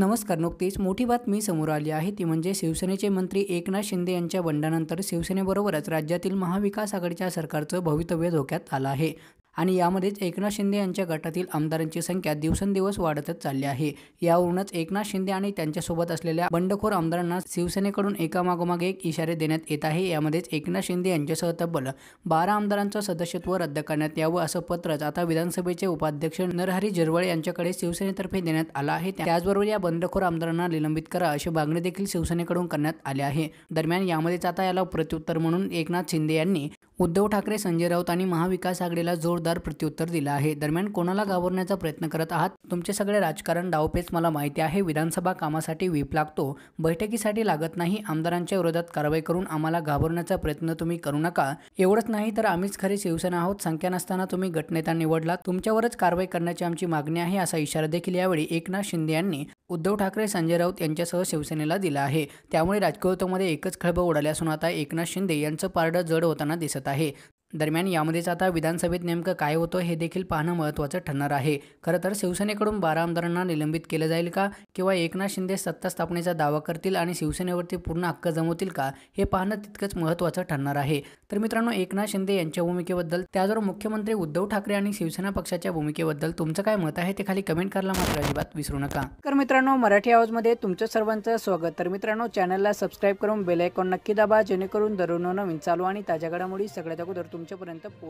नमस्कार नुकतीच मोठी बातमी समोर आली आहे ती म्हणजे शिवसेनेचे मंत्री एकनाथ शिंदे यांच्या बंडानंतर शिवसेनेबरोबरच राज्यातील महाविकास आघाडीच्या सरकारचं भवितव्य धोक्यात आलं आहे आणि यामध्येच एकनाथ शिंदे यांच्या गटातील आमदारांची संख्या दिवसेंदिवस वाढतच चालली आहे यावरूनच एकनाथ शिंदे आणि त्यांच्यासोबत असलेल्या बंडखोर आमदारांना शिवसेनेकडून एकामागोमाग एक इशारे देण्यात येत आहे यामध्येच एकनाथ शिंदे यांच्यासह तब्बल बारा आमदारांचं सदस्यत्व रद्द करण्यात यावं असं पत्रच आता विधानसभेचे उपाध्यक्ष नरहरी झिरवळे यांच्याकडे शिवसेनेतर्फे देण्यात आलं आहे त्याचबरोबर या बंडखोर आमदारांना निलंबित करा अशी मागणी देखील शिवसेनेकडून करण्यात आली आहे दरम्यान यामध्येच आता याला प्रत्युत्तर म्हणून एकनाथ शिंदे यांनी उद्धव ठाकरे संजय राऊत आणि महाविकास आघाडीला जोरदार प्रत्युत्तर दिलं आहे दरम्यान कोणाला गावरण्याचा प्रयत्न करत आहात तुमचे सगळे राजकारण डावपेच मला माहिती आहे विधानसभा कामासाठी व्हीप लागतो बैठकीसाठी लागत नाही आमदारांच्या विरोधात कारवाई करून आम्हाला घाबरण्याचा प्रयत्न तुम्ही करू नका एवढंच नाही तर आम्हीच खरे शिवसेना आहोत संख्या नसताना तुम्ही गटनेता निवडला तुमच्यावरच कारवाई करण्याची आमची मागणी आहे असा इशारा देखील यावेळी एकनाथ शिंदे यांनी उद्धव ठाकरे संजय राऊत यांच्यासह शिवसेनेला दिला आहे त्यामुळे राजकीय एकच खळबळ उडाली असून आता एकनाथ शिंदे यांचं पारडं जड होताना दिसत आहे आहे दरम्यान यामध्येच आता विधानसभेत नेमकं काय होतं हे देखील पाहणं महत्त्वाचं ठरणार आहे खरं तर शिवसेनेकडून बारा आमदारांना निलंबित केलं जाईल का किंवा एकनाथ शिंदे सत्ता स्थापनेचा दावा करतील आणि शिवसेनेवरती पूर्ण हक्क जमवतील का हे पाहणं तितकंच महत्त्वाचं ठरणार आहे तर मित्रांनो एकनाथ शिंदे यांच्या भूमिकेबद्दल त्याचबरोबर मुख्यमंत्री उद्धव ठाकरे आणि शिवसेना पक्षाच्या भूमिकेबद्दल तुमचं काय मत आहे ते खाली कमेंट करायला मात्र अजिबात विसरू नका तर मित्रांनो मराठी आवाजमध्ये तुमचं सर्वांचं स्वागत तर मित्रांनो चॅनलला सबस्क्राईब करून बेलायकॉन नक्की दाबा जेणेकरून दररोज नवीन चालू आणि ताज्या घडामोडी सगळ्यात अगोदर तुमच्यापर्यंत पोच